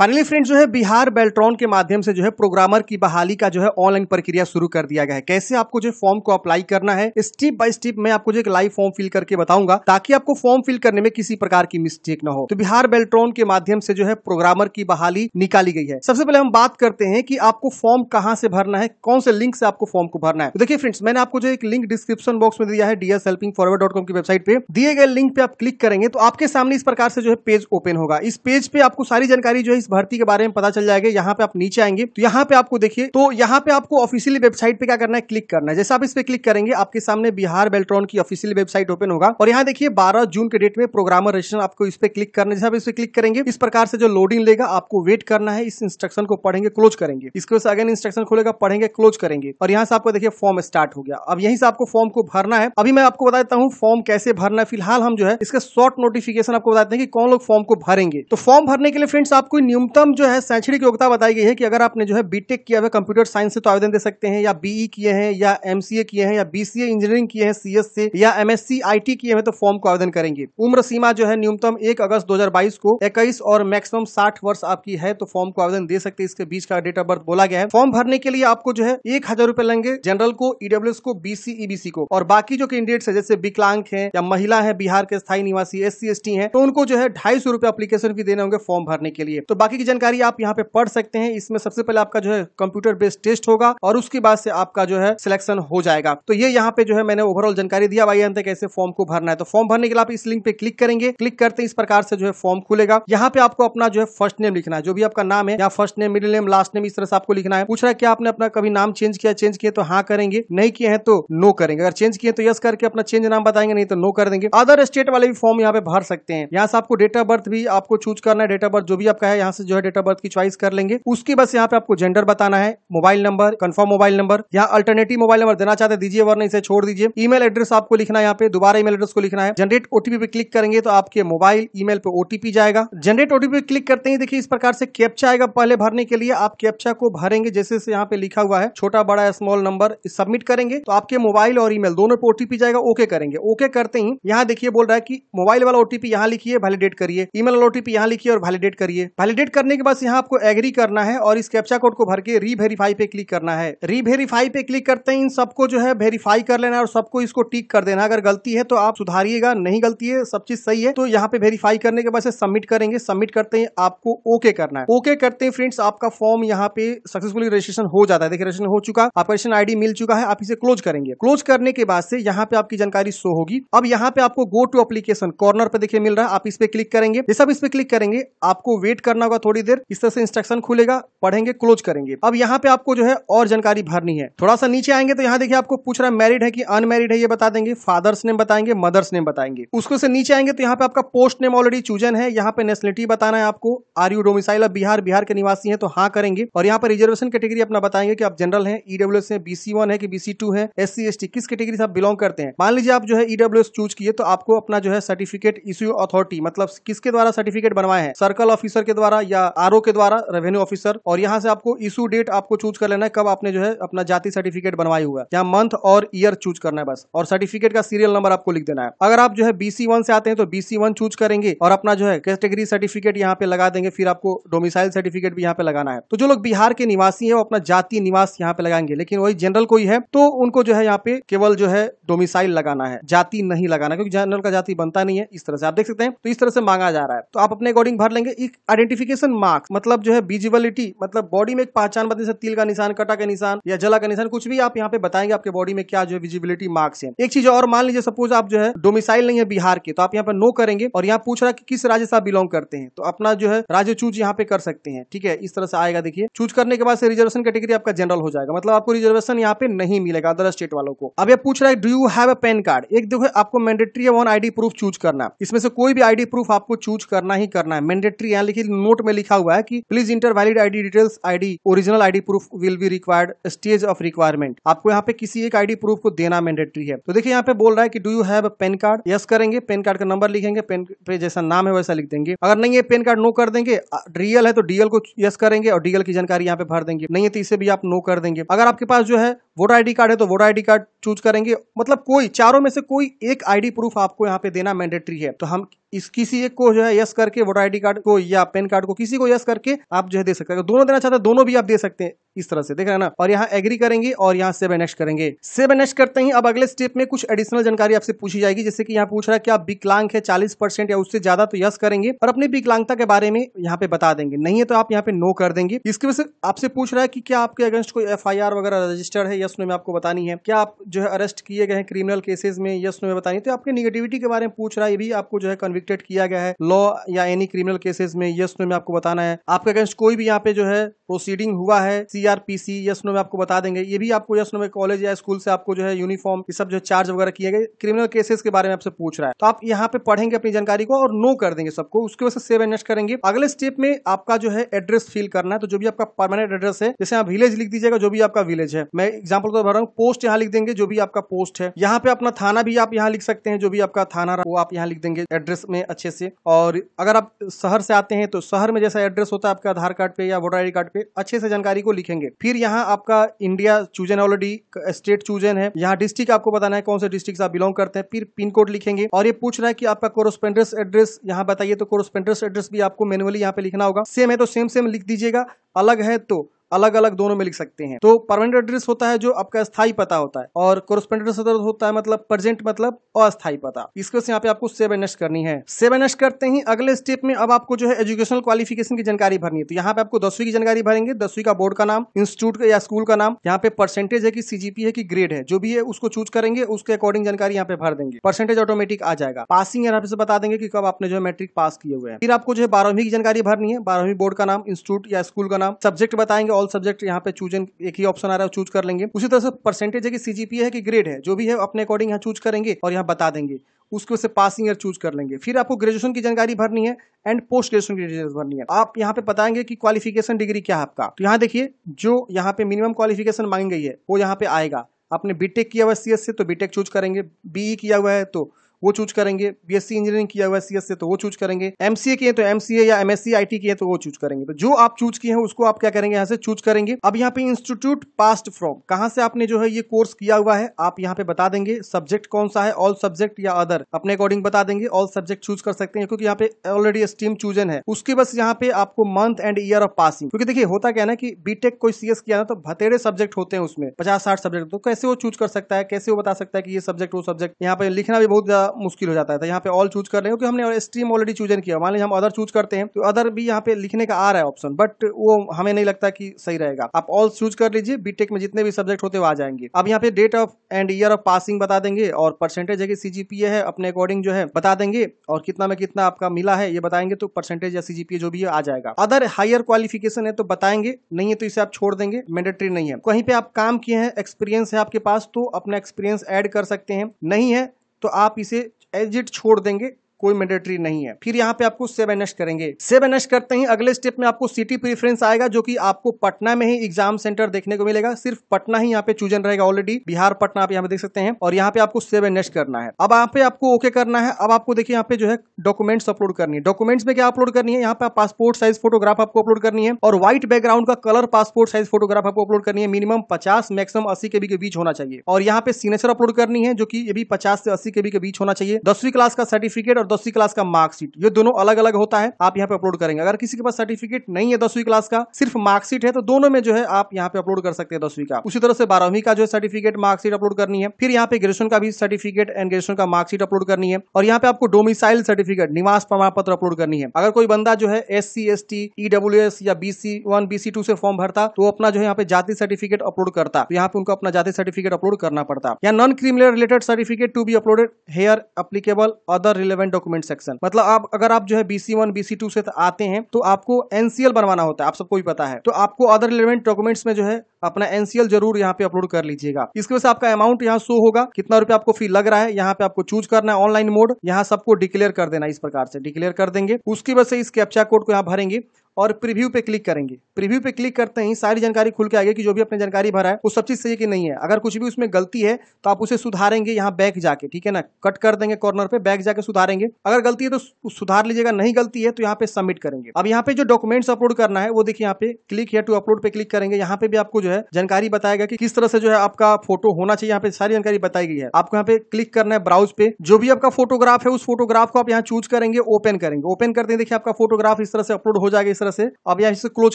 finally friend जो है बिहार बेल्ट्रॉन के माध्यम से जो है प्रोग्रामर की बहाली का जो है ऑनलाइन प्रक्रिया शुरू कर दिया गया है कैसे आपको जो फॉर्म को अप्लाई करना है स्टेप बाय स्टेप मैं आपको जो एक लाइव फॉर्म फिल करके बताऊंगा ताकि आपको फॉर्म फिल करने में किसी प्रकार की मिस्टेक ना हो तो बिहार बेल्ट्रॉन के माध्यम से जो है प्रोग्रामर की बहाली निकाली गई है सबसे पहले हम बात करते हैं कि आपको फॉर्म कहाँ से भरना है कौन से लिंक से आपको फॉर्म को भरना है तो देखिए फ्रेंड्स मैंने आपको जो एक लिंक डिस्क्रिप्शन बॉक्स में दिया है D S helping forward dot com की वेबसाइट पे दिए गए लिंक पे आप क्लिक करेंगे तो आपके सामने इस प्रकार से जो है पेज ओपन होगा इस पेज पे आपको सारी जानकारी जो है भर्ती के बारे में पता चल जाएगा यहाँ पे आप नीचे आएंगे तो यहाँ पे आपको देखिए तो यहाँ पे आपको ऑफिसियल वेबसाइट पे क्या करना है क्लिक करना है जैसे आप इस पे क्लिक करेंगे आपके सामने बिहार बेल्ट्रॉन की ऑफिशियल वेबसाइट ओपन होगा और यहाँ देखिए बारह जून के डेट में प्रोग्रामर रजिस्ट्रेशन आपको इस पे क्लिक करना है जैसे आप इस पे क्लिक करेंगे इस प्रकार से जो लोडिंग लेगा आपको वेट करना है इस इंस्ट्रक्शन को पढ़ेंगे क्लोज करेंगे इसके वजह अगेन इंस्ट्रक्शन खोलेगा पढ़ेंगे क्लोज करेंगे और यहाँ से आपको देखिए फॉर्म स्टार्ट हो गया अब यहीं से आपको फॉर्म को भरना है अभी मैं आपको बता देता हूँ फॉर्म कैसे भरना है फिलहाल हम जो है इसका शॉर्ट नोटिफिकेशन आपको बताते हैं कि कौन लोग फॉर्म को भरेंगे तो फॉर्म भरने के लिए फ्रेंड्स आपको न्यूनतम जो है शैक्षणिक योग्यता बताई गई है कि अगर आपने जो है बीटेक किया है कंप्यूटर साइंस से तो आवेदन दे सकते हैं या बीई e किए हैं या एमसीए किए हैं या बीसीए इंजीनियरिंग किए हैं सीएस से या एमएससी आईटी किए हैं तो फॉर्म को आवेदन करेंगे उम्र सीमा जो है न्यूनतम एक अगस्त दो को इक्कीस और मैक्सिमम साठ वर्ष आपकी है तो फॉर्म को आवेदन दे सकते हैं इसके बीच का डेट ऑफ बर्थ बोला गया है फॉर्म भरने के लिए आपको जो है एक हजार रूपए लेंगे जनरल को ईडब्ल्यू e को बीसी बीसी e को और बाकी जो कैंडिडेट्स है जैसे विकलांग है या महिला है बिहार के स्थायी निवासी एस सी है तो उनको जो है ढाई सौ रूपये अप्लीकेशन भी देने होंगे फॉर्म भरने के लिए तो बाकी की जानकारी आप यहाँ पे पढ़ सकते हैं इसमें सबसे पहले आपका जो है कंप्यूटर बेस्ड टेस्ट होगा और उसके बाद से आपका जो है सिलेक्शन हो जाएगा तो ये यहाँ पे जो है मैंने ओवरऑल जानकारी दिया भाई अंत कैसे फॉर्म को भरना है तो फॉर्म भरने के लिए आप इस लिंक पे क्लिक करेंगे क्लिक करते इस प्रकार से जो है फॉर्म खुलेगा यहाँ पे आपको अपना जो है फर्स्ट नेम लिखना है जो भी आपका नाम है यहाँ first name middle name last name इस तरह से आपको लिखना है पूछ रहा है कि आपने अपना कभी नाम चेंज किया चेंज किया तो हाँ करेंगे नहीं किए हैं तो नो करेंगे अगर चेंज किए तो यस करके अपना चेंज नाम बताएंगे नहीं तो नो कर देंगे अदर स्टेट वाले भी फॉर्म यहाँ पे भर सकते हैं यहाँ से आपको डेट ऑफ बर्थ भी आपको चूज करना है डेट ऑफ बर्थ जो भी आपका है यहाँ यहाँ से जो है डेट ऑफ बर्थ की चॉइस कर लेंगे उसके बस यहाँ पे आपको जेंडर बताना है mobile number confirm mobile number या अल्टरनेटिव मोबाइल नंबर देना चाहते दीजिए वरना इसे छोड़ दीजिए ईमेल एड्रेस आपको लिखना है यहाँ पे दोबारा ईमेल एड्रेस को लिखना है जनरेट ओटीपी पे क्लिक करेंगे तो आपके मोबाइल ईमेल पे ओटीपी जाएगा जनरेट ओटीपी क्लिक करते ही देखिए इस प्रकार से कैप्चा आएगा पहले भरने के लिए आप कैप्चा को भरेंगे जैसे जैसे यहाँ पे लिखा हुआ है छोटा बड़ा स्मॉल नंबर सबमिट करेंगे तो आपके मोबाइल और ईमेल दोनों पे ओटीपी जाएगा ओके करेंगे ओके करते ही यहाँ देखिए बोल रहा है कि मोबाइल वाला ओटीपी यहाँ लिखिए वैलिडेट करिए ईमेल वाला ओटीपी यहाँ लिखिए और वैलिडेट करिए वैलिडेट एडिट करने के बाद यहाँ आपको एग्री करना है और इस कैप्चा कोड को भर के री वेरीफाई पे क्लिक करना है री वेरीफाई पे क्लिक करते हैं इन सबको जो है वेरीफाई कर लेना और सबको इसको टिक कर देना अगर गलती है तो आप सुधारिएगा नहीं गलती है सब चीज सही है तो यहाँ पे वेरीफाई करने के बाद सबमिट करेंगे सबमिट करते हैं आपको ओके करना है ओके करते हैं फ्रेंड्स आपका फॉर्म यहाँ पे सक्सेसफुली रजिस्ट्रेशन हो जाता है देखिए रजिस्ट्रेशन हो चुका आपका आईडी मिल चुका है आप इसे क्लोज करेंगे क्लोज करने के बाद से यहाँ पे आपकी जानकारी शो होगी अब यहाँ पे आपको गो टू एप्लीकेशन कॉर्नर पे देखिए मिल रहा है आप इस पे क्लिक करेंगे जैसे आप इस पे क्लिक करेंगे आपको वेट करना होगा थोड़ी देर इस तरह से इंस्ट्रक्शन खुलेगा पढ़ेंगे क्लोज करेंगे अब यहाँ पे आपको जो है और जानकारी भरनी है थोड़ा सा नीचे आएंगे तो यहाँ देखिए आपको पूछ रहा है मैरिड है कि अनमेरिड है ये बता देंगे फादर्स नेम बताएंगे मदर्स नेम बताएंगे उसको से नीचे आएंगे तो यहाँ पे आपका पोस्ट नेम ऑलरेडी चूजन है यहाँ पे नेशनलिटी बताना है आपको are you domicile Bihar Bihar के निवासी है तो हाँ करेंगे और यहाँ पे रिजर्वेशन कैटेगरी अपना बताएंगे की आप जनरल e है ईडब्ल्यू है बीसी है की बीसी है एस सी किस कैटेगरी से आप बिलोंग करते हैं मान लीजिए आप जो है ईडब्ल्यू e चूज किए तो आपको अपना जो है सर्टिफिकेट इश्यू अथॉरिटी मतलब किसके द्वारा सर्टिफिकेट बनवाए हैं सर्कल ऑफिसर के द्वारा द्वारा या आर के द्वारा रेवेन्यू ऑफिसर और यहाँ से आपको इशू डेट आपको चूज कर लेना है कब आपने जो है अपना जाति सर्टिफिकेट बनवाई हुआ है यहाँ मंथ और ईयर चूज करना है बस और सर्टिफिकेट का सीरियल नंबर आपको लिख देना है अगर आप जो है बीसी वन से आते हैं तो बीसी वन चूज करेंगे और अपना जो है कैटेगरी सर्टिफिकेट यहाँ पे लगा देंगे फिर आपको डोमिसाइल सर्टिफिकेट भी यहाँ पे लगाना है तो जो लोग बिहार के निवासी है वो अपना जाति निवास यहाँ पे लगाएंगे लेकिन वही जनरल कोई है तो उनको जो है यहाँ पे केवल जो है डोमिसाइल लगाना है जाति नहीं लगाना क्योंकि जनरल का जाति बनता नहीं है इस तरह से आप देख सकते हैं तो इस तरह से मांगा जा रहा है तो आप अपने अकॉर्डिंग भर लेंगे आइडेंटिफिकेशन आइडेंटिफिकेशन मार्क्स मतलब जो है विजिबिलिटी मतलब बॉडी में एक पहचान बताने से तिल का निशान कटा का निशान या जला का निशान कुछ भी आप यहाँ पे बताएंगे आपके बॉडी में क्या जो है विजिबिलिटी मार्क्स है एक चीज और मान लीजिए सपोज आप जो है डोमिसाइल नहीं है बिहार के तो आप यहाँ पे नो करेंगे और यहाँ पूछ रहा कि किस राज्य से आप बिलोंग करते हैं तो अपना जो है राज्य चूज यहाँ पे कर सकते हैं ठीक है इस तरह से आएगा देखिए चूज करने के बाद से रिजर्वेशन कैटेगरी आपका जनरल हो जाएगा मतलब आपको रिजर्वेशन यहाँ पे नहीं मिलेगा अदर स्टेट वालों को अब ये पूछ रहा है do you have a PAN card एक देखो आपको मैंडेटरी है वन आईडी प्रूफ चूज करना इसमें से कोई भी आईडी प्रूफ आपको चूज करना ही करना है मैंडेटरी यहाँ लेकिन नोट नोट में लिखा हुआ है कि please enter valid ID details ID original ID proof will be required stage of requirement आपको यहाँ पे किसी एक आईडी प्रूफ को देना मैंडेटरी है तो देखिए यहाँ पे बोल रहा है कि do you have PAN card yes करेंगे पेन कार्ड का नंबर लिखेंगे पेन पे जैसा नाम है वैसा लिख देंगे अगर नहीं है पेन कार्ड नो कर देंगे डीएल है तो डीएल को यस करेंगे और डीएल की जानकारी यहाँ पे भर देंगे नहीं है तो इसे भी आप नो कर देंगे अगर आपके पास जो है वोटर आईडी कार्ड है तो वोटर आईडी कार्ड चूज करेंगे मतलब कोई चारों में से कोई एक आईडी प्रूफ आपको यहाँ पे देना मैंडेटरी है तो हम इस किसी एक को जो है यस करके वोटर आईडी कार्ड को या पेन कार्ड को किसी को यस करके आप जो है दे सकते हैं दोनों देना चाहते हैं दोनों भी आप दे सकते हैं इस तरह से रहे हैं ना और यहाँ एग्री करेंगे और यहाँ सेब एनेक्स करेंगे सेब एनेक्स करते ही अब अगले स्टेप में कुछ एडिशनल जानकारी आपसे पूछी जाएगी जैसे कि यहाँ पूछ रहा है कि आप विकलांग है चालीस परसेंट या उससे ज्यादा तो यस करेंगे और अपनी विकलांगता के बारे में यहाँ पे बता देंगे नहीं है तो आप यहाँ पे नो कर देंगे इसकी वजह से आपसे पूछ रहा है की क्या आपके अगेंस्ट कोई एफ वगैरह रजिस्टर्ड है यस नो में आपको बतानी है क्या आप जो है अरेस्ट किए गए हैं क्रिमिनल केसेज में यस नो में बतानी तो आपके निगेटिविटी के बारे में पूछ रहा है भी आपको जो है कन्विक्टेड किया गया है लॉ या एनी क्रिमिनल केसेज में यस नो में आपको बताना है आपके अगेंस्ट कोई भी यहाँ पे जो है प्रोसीडिंग हुआ है सीआरपीसी आर पी में आपको बता देंगे ये भी आपको यशनो में कॉलेज या स्कूल से आपको जो है यूनिफॉर्म ये सब जो चार्ज वगैरह किए गए क्रिमिनल केसेस के बारे में आपसे पूछ रहा है तो आप यहाँ पे पढ़ेंगे अपनी जानकारी को और नो कर देंगे सबको उसके वजह सेव एंड नेक्स्ट करेंगे अगले स्टेप में आपका जो है एड्रेस फिल करना है तो जो भी आपका परमानेंट एड्रेस है जैसे आप विलेज लिख दीजिएगा जो भी आपका विलेज है मैं एग्जाम्पल तो भर रहा हूँ पोस्ट यहाँ लिख देंगे जो भी आपका पोस्ट है यहाँ पे अपना थाना भी आप यहाँ लिख सकते हैं जो भी आपका थाना वो आप यहाँ लिख देंगे एड्रेस में अच्छे से और अगर आप शहर से आते हैं तो शहर में जैसा एड्रेस होता है आपका आधार कार्ड पे या वोटर आई कार्ड पे अच्छे से जानकारी को लिखे लिखेंगे फिर यहाँ आपका India chosen already state chosen है यहाँ डिस्ट्रिक्ट आपको बताना है कौन से डिस्ट्रिक्ट आप बिलोंग करते हैं फिर पिन कोड लिखेंगे और ये पूछ रहा है कि आपका कोरोस्पेंडर्स एड्रेस यहाँ बताइए तो कोरोस्पेंडर्स एड्रेस भी आपको मैनुअली यहाँ पे लिखना होगा सेम है तो सेम सेम लिख दीजिएगा अलग है तो अलग अलग दोनों में लिख सकते हैं तो परमानेंट एड्रेस होता है जो आपका स्थायी पता होता है और कोरोस्पेंडेंट एड्रेस होता है मतलब प्रेजेंट मतलब अस्थायी पता इसके से यहाँ पे आपको सेव एस करनी है सेव एनएस करते ही अगले स्टेप में अब आपको जो है एजुकेशनल क्वालिफिकेशन की जानकारी भरनी है तो यहाँ पे आपको दसवीं की जानकारी भरेंगे दसवीं का बोर्ड का नाम इंस्टीट्यूट का या स्कूल का नाम यहाँ पे परसेंटेज है की सीजीपी है की ग्रेड है जो भी है उसको चूज करेंगे उसके अकॉर्डिंग जानकारी यहाँ पे भर देंगे परसेंटेज ऑटोमेटिक आ जाएगा पासिंग यहाँ पे बता देंगे की कब आपने जो है मैट्रिक पास किए हुए हैं फिर आपको जो है बारहवीं की जानकारी भरनी है बारहवीं बोर्ड का नाम इंस्टीट्यूट या स्कूल का नाम सब्जेक्ट बताएंगे ऑल सब्जेक्ट यहाँ पे चूजन एक ही ऑप्शन आ रहा है चूज कर लेंगे उसी तरह से परसेंटेज है कि सीजीपीए है कि ग्रेड है जो भी है अपने अकॉर्डिंग यहाँ चूज करेंगे और यहाँ बता देंगे उसके से पासिंग ईयर चूज कर लेंगे फिर आपको ग्रेजुएशन की जानकारी भरनी है एंड पोस्ट ग्रेजुएशन की डिटेल्स भरनी है आप यहाँ पे बताएंगे कि क्वालिफिकेशन डिग्री क्या है आपका तो यहाँ देखिए जो यहाँ पे मिनिमम क्वालिफिकेशन मांगी गई है वो यहाँ पे आएगा आपने बीटेक किया हुआ सी से तो बीटेक चूज करेंगे बीई e किया हुआ है तो वो चूज करेंगे बीएससी इंजीनियरिंग किया हुआ है सीएस से तो वो चूज करेंगे एमसीए किए तो एमसीए या एमएससी आईटी किए तो वो चूज करेंगे तो जो आप चूज किए हैं उसको आप क्या करेंगे यहाँ से चूज करेंगे अब यहाँ पे इंस्टीट्यूट पास्ट फ्रॉम कहाँ से आपने जो है ये कोर्स किया हुआ है आप यहाँ पे बता देंगे सब्जेक्ट कौन सा है ऑल सब्जेक्ट या अदर अपने अकॉर्डिंग बता देंगे ऑल सब्जेक्ट चूज कर सकते हैं क्योंकि यहाँ पे ऑलरेडी स्टीम चूजन है उसके बस यहाँ पे आपको month and year of passing क्योंकि देखिए होता क्या ना कि बीटेक कोई सीएस किया ना तो भतेरे सब्जेक्ट होते हैं उसमें पचास साठ सब्जेक्ट तो कैसे वो चूज कर सकता है कैसे वो बता सकता है कि ये सब्जेक्ट वो सब्जेक्ट यहाँ पे लिखना भी बहुत ज्यादा थोड़ा मुश्किल हो जाता है तो यहाँ पे ऑल चूज कर रहे हो क्योंकि हमने स्ट्रीम ऑलरेडी चूजन किया मान लीजिए हम अदर चूज करते हैं तो अदर भी यहाँ पे लिखने का आ रहा है ऑप्शन बट वो हमें नहीं लगता कि सही रहेगा आप ऑल चूज कर लीजिए बीटेक में जितने भी सब्जेक्ट होते हैं आ जाएंगे अब यहाँ पे date of and year of passing बता देंगे और परसेंटेज है कि सीजीपीए है अपने अकॉर्डिंग जो है बता देंगे और कितना में कितना आपका मिला है ये बताएंगे तो परसेंटेज या सीजीपीए जो भी है आ जाएगा अदर हायर क्वालिफिकेशन है तो बताएंगे नहीं है तो इसे आप छोड़ देंगे मैंडेटरी नहीं है कहीं पे आप काम किए हैं एक्सपीरियंस है आपके पास तो अपना एक्सपीरियंस एड कर सकते हैं नहीं है तो आप इसे एज इट छोड़ देंगे कोई मैंडेटरी नहीं है फिर यहाँ पे आपको सेव एनएस करेंगे सेव एनएस करते ही अगले स्टेप में आपको सिटी प्रीफरेंस आएगा जो कि आपको पटना में ही एग्जाम सेंटर देखने को मिलेगा सिर्फ पटना ही यहाँ पे चूजन रहेगा ऑलरेडी बिहार पटना आप यहाँ पे देख सकते हैं और यहाँ पे आपको सेव एंड करना है अब यहाँ पे आपको ओके करना है अब आपको देखिए यहाँ पे जो है डॉक्यूमेंट्स अपलोड करनी है डॉक्यूमेंट्स में क्या अपलोड करनी है यहाँ पे पासपोर्ट साइज फोटोग्राफ आपको अपलोड करनी है और व्हाइट बैकग्राउंड का कलर पासपोर्ट साइज फोटोग्राफ आपको अपलोड करनी है मिनिमम पचास मैक्सिमम अस्सी के के बीच होना चाहिए और यहाँ पे सिग्नेचर अपलोड करनी है जो की ये भी पचास से अस्सी के के बीच होना चाहिए दसवीं क्लास का सर्टिफिकेट और दसवीं क्लास का मार्कशीट ये दोनों अलग अलग होता है आप यहाँ पे अपलोड करेंगे अगर किसी के पास सर्टिफिकेट नहीं है दसवीं क्लास का सिर्फ मार्कशीट है तो दोनों में जो है आप यहाँ पे अपलोड कर सकते हैं दसवीं का उसी तरह से बारहवीं का जो है सर्टिफिकेट मार्कशीट अपलोड करनी है फिर यहाँ पे ग्रेजुएशन का भी सर्टिफिकेट एंड ग्रेजुएशन का मार्कशीट अपलोड करनी है और यहाँ पे आपको डोमिसाइल सर्टिफिकेट निवास प्रमाण पत्र अपलोड करनी है अगर कोई बंदा जो है S C S T E W S या B C one B C two से फॉर्म भरता तो अपना जो है यहाँ पे जाति सर्टिफिकेट अपलोड करता तो यहाँ पे उनको अपना जाति सर्टिफिकेट अपलोड करना पड़ता या non criminal related certificate to be uploaded here applicable other relevant document section मतलब आप अगर आप जो है बीसी वन बीसी टू से तो आते हैं तो आपको एनसीएल बनवाना होता है आप सबको भी पता है तो आपको अदर रिलेवेंट डॉक्यूमेंट्स में जो है अपना एनसीएल जरूर यहाँ पे अपलोड कर लीजिएगा इसके वजह से आपका अमाउंट यहाँ शो होगा कितना रुपया आपको फी लग रहा है यहाँ पे आपको चूज करना है ऑनलाइन मोड यहाँ सबको डिक्लेयर कर देना इस प्रकार से डिक्लेयर कर देंगे उसकी वजह से इस कैप्चा कोड को यहाँ भरेंगे और प्रीव्यू पे क्लिक करेंगे प्रीव्यू पे क्लिक करते ही सारी जानकारी खुल के आएगी कि जो भी अपने जानकारी भरा है वो सब चीज़ सही कि नहीं है अगर कुछ भी उसमें गलती है तो आप उसे सुधारेंगे यहाँ बैक जाके ठीक है ना कट कर देंगे कॉर्नर पे बैक जाके सुधारेंगे अगर गलती है तो सुधार लीजिएगा नहीं गलती है तो यहाँ पे सबमिट करेंगे अब यहाँ पे जो डॉक्यूमेंट्स अपलोड करना है वो देखिए यहाँ पे क्लिक है टू अपलोड पे क्लिक करेंगे यहाँ पे भी आपको जो है जानकारी बताएगा कि किस तरह से जो है आपका फोटो होना चाहिए यहाँ पे सारी जानकारी बताई गई है आपको यहाँ पे क्लिक करना है ब्राउज पे जो भी आपका फोटोग्राफ है उस फोटोग्राफ को आप यहाँ चूज करेंगे ओपन करेंगे ओपन करते हैं देखिए आपका फोटोग्राफ इस तरह से अपलोड हो जाएगा इस तरह तरह से अब यहाँ इसे क्लोज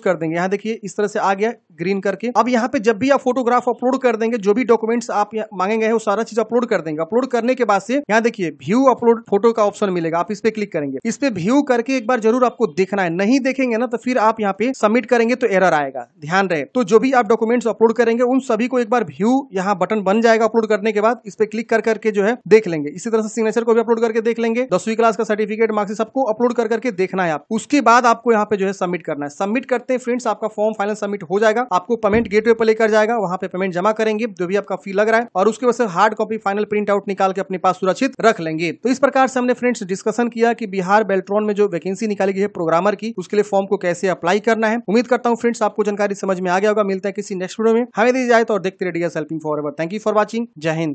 कर देंगे यहाँ देखिए इस तरह से आ गया ग्रीन करके अब यहाँ पे जब भी आप फोटोग्राफ अपलोड कर देंगे जो भी डॉक्यूमेंट्स आप मांगेंगे वो सारा चीज अपलोड कर देंगे अपलोड करने के बाद से यहाँ देखिए व्यू अपलोड फोटो का ऑप्शन मिलेगा आप इस पे क्लिक करेंगे इस पे व्यू करके एक बार जरूर आपको देखना है नहीं देखेंगे ना तो फिर आप यहाँ पे सबमिट करेंगे तो एरर आएगा ध्यान रहे तो जो भी आप डॉक्यूमेंट्स अपलोड करेंगे उन सभी को एक बार व्यू यहाँ बटन बन जाएगा अपलोड करने के बाद इस पे क्लिक कर करके जो है देख लेंगे इसी तरह से सिग्नेचर को भी अपलोड करके देख लेंगे दसवीं क्लास का सर्टिफिकेट मार्क्स सबको अपलोड कर करके देखना है आप उसके बाद आपको यहाँ पे जो है सबमिट करना है सबमिट करते हैं फ्रेंड्स आपका फॉर्म फाइनल सबमिट हो जाएगा आपको पेमेंट गेटवे पर लेकर जाएगा वहां पे पेमेंट जमा करेंगे जो भी आपका फी लग रहा है और उसके वजह से hard copy final print out निकाल के अपने पास सुरक्षित रख लेंगे तो इस प्रकार से हमने फ्रेंड्स डिस्कशन किया कि बिहार बेल्ट्रॉन में जो वैकेंसी निकाली गई है प्रोग्रामर की उसके लिए फॉर्म को कैसे अप्लाई करना है उम्मीद करता हूँ फ्रेंड्स आपको जानकारी समझ में आ गया होगा मिलता है किसी नेक्स्ट वीडियो में हमें दी जाए तो और देखते रहिए forever thank you for watching जय हिंद